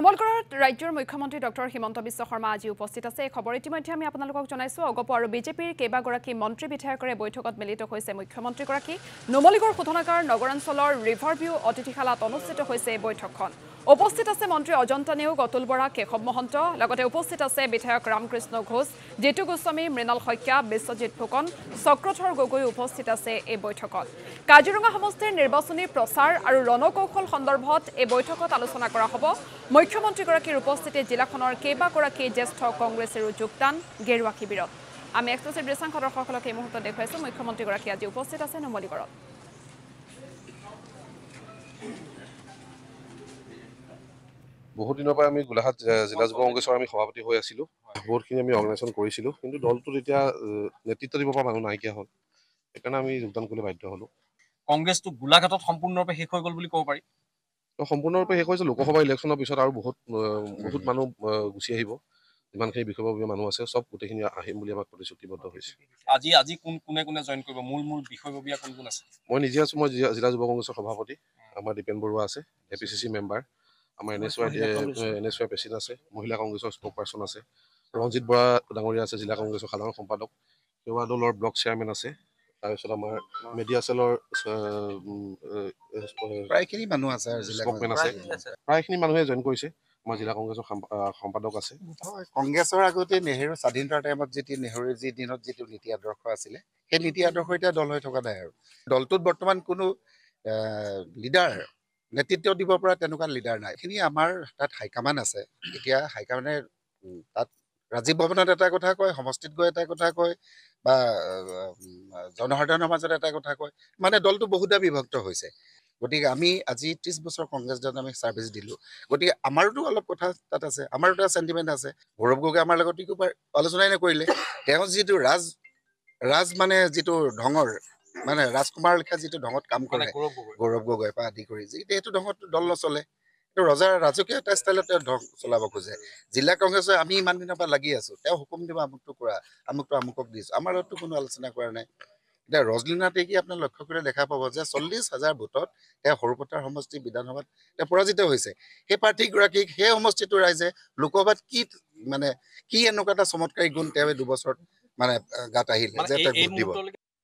সম্বলগড়ত ৰাজ্যৰ মুখ্যমন্ত্ৰী ডক্টৰ হিমন্ত বিশ্ব শৰ্মা আজি উপস্থিত আছে এই খবৰ ইতিমধ্যে আমি আপোনালোকক জনাইছোঁ অগপ আৰু বিজেপিৰ কেইবাগৰাকী মন্ত্ৰী বিধায়কৰে বৈঠকত মিলিত হৈছে মুখ্যমন্ত্ৰীগৰাকী নুমলীগড় শোধনাগাৰ নগৰাঞ্চলৰ ৰিভাৰ ভিউ অতিথিশালাত অনুষ্ঠিত হৈছে এই বৈঠকখন উপস্থিত আছে মন্ত্ৰী অজন্তা নেওগ অতুল বৰা কেশৱ মহন্ত লগতে উপস্থিত আছে বিধায়ক ৰামকৃষ্ণ ঘোষ জিতু গোস্বামী মৃণাল শইকীয়া বিশ্বজিৎ ফুকন চক্ৰধৰ গগৈ উপস্থিত আছে এই বৈঠকত কাজিৰঙা সমষ্টিৰ নিৰ্বাচনী প্ৰচাৰ আৰু ৰণকৌশল সন্দৰ্ভত এই বৈঠকত আলোচনা কৰা হ'ব মুখ্যমন্ত্ৰীগৰাকীৰ উপস্থিতিত জিলাখনৰ কেইবাগৰাকী জ্যেষ্ঠ কংগ্ৰেছেৰো যোগদান গেৰুৱা শিবিৰত আমি এক্সপ্ৰেছৰ দৃশ্যাংশ দৰ্শকসকলক এই মুহূৰ্তত দেখুৱাইছোঁ মুখ্যমন্ত্ৰীগৰাকী আজি উপস্থিত আছে নুমলীগড়ত বহুত দিনৰ পৰা আমি গোলাঘাট জিলা যুৱ কংগ্ৰেছৰ আমি সভাপতি হৈ আছিলো বহুতখিনি আমি অৰ্গেনাইজেশ্যন কৰিছিলোঁ কিন্তু দলটোত এতিয়া নেতৃত্ব দিব পৰা মানুহ নাইকিয়া হ'ল সেইকাৰণে আমি যোগদান কৰিবলৈ বাধ্য হ'লোঁ কংগ্ৰেছটো গোলাঘাটত সম্পূৰ্ণৰূপে শেষ হৈ গ'ল বুলি ক'ব পাৰি সম্পূৰ্ণৰূপে শেষ হৈছে লোকসভা ইলেকশ্যনৰ পিছত আৰু বহুত বহুত মানুহ গুচি আহিব যিমানখিনি বিষয়ববীয়া মানুহ আছে চব গোটেইখিনি আহিম বুলি আমাক প্ৰতিশ্ৰুতিবদ্ধ হৈছে আজি আজি কোন কোনে কোনে জইন কৰিব মূল মূল বিষয়ববীয়া কোন কোন আছে মই নিজে আছোঁ মই জিলা যুৱ কংগ্ৰেছৰ সভাপতি আমাৰ দীপেন বৰুৱা আছে A P C C member আমাৰ N S Y N S Y president আছে মহিলা কংগ্ৰেছৰ স্পক পাৰ্চন আছে ৰঞ্জিত বৰা ডাঙৰীয়া আছে জিলা কংগ্ৰেছৰ সাধাৰণ সম্পাদক সেৱা দলৰ ব্লক চেয়াৰমেন আছে তাৰপিছত আমাৰ মেডিয়া চেলৰ প্ৰায়খিনি মানুহে জইন কৰিছে আমাৰ জিলা কংগ্ৰেছৰ সম্পাদক আছে কংগ্ৰেছৰ আগতে নেহেৰু স্বাধীনতাৰ টাইমত যেতিয়া নেহেৰু যি দিনত যিটো নীতি আদৰ্শ আছিলে সেই নীতি আদৰ্শ এতিয়া দল হৈ থকা নাই আৰু দলটোত বৰ্তমান কোনো লিডাৰ নেতৃত্ব দিব পৰা তেনেকুৱা লিডাৰ নাই এইখিনি আমাৰ তাত হাইকমাণ্ড আছে এতিয়া হাইকমাণ্ডে তাত ৰাজীৱ ভৱনত এটা কথা কয় সমষ্টিত গৈ এটা কথা কয় বা জনসাধাৰণৰ মাজত এটা কথা কয় মানে দলটো বহুতা বিভক্ত হৈছে গতিকে আমি আজি ত্ৰিছ বছৰ কংগ্ৰেছ দলত আমি ছাৰ্ভিচ দিলোঁ গতিকে আমাৰোতো অলপ কথা তাত আছে আমাৰো এটা চেণ্টিমেণ্ট আছে গৌৰৱ গগৈ আমাৰ লগত আলোচনাই নকৰিলে তেওঁ যিটো ৰাজ ৰাজ মানে যিটো ঢঙৰ মানে ৰাজকুমাৰ লেখা যিটো ঢঙত কাম কৰে গৌৰৱ গগৈ পৰা আদি কৰি যি সেইটো ঢঙত দল নচলে ৰজাৰ ৰাজকীয় এটা ষ্টাইলত তেওঁ ঢং চলাব খোজে জিলা কংগ্ৰেছৰ আমি ইমান দিনৰ পৰা লাগি আছো তেওঁ হুকুম দিব আমুকটো কৰা আমুকটো আমুকক দিছোঁ আমাৰ লগততো কোনো আলোচনা কৰা নাই এতিয়া ৰজলীনাতে কি আপোনাৰ লক্ষ্য কৰিলে দেখা পাব যে চল্লিছ হাজাৰ ভোটত তেওঁ সৰুপথাৰ সমষ্টি বিধানসভাত তেওঁ পৰাজিত হৈছে সেই প্ৰাৰ্থীগৰাকীক সেই সমষ্টিটো ৰাইজে লোকসভাত কি মানে কি এনেকুৱা এটা চমৎকাৰী গুণ তেওঁ দুবছৰত মানে গাত আহিলে যে তেওঁ ভোট দিব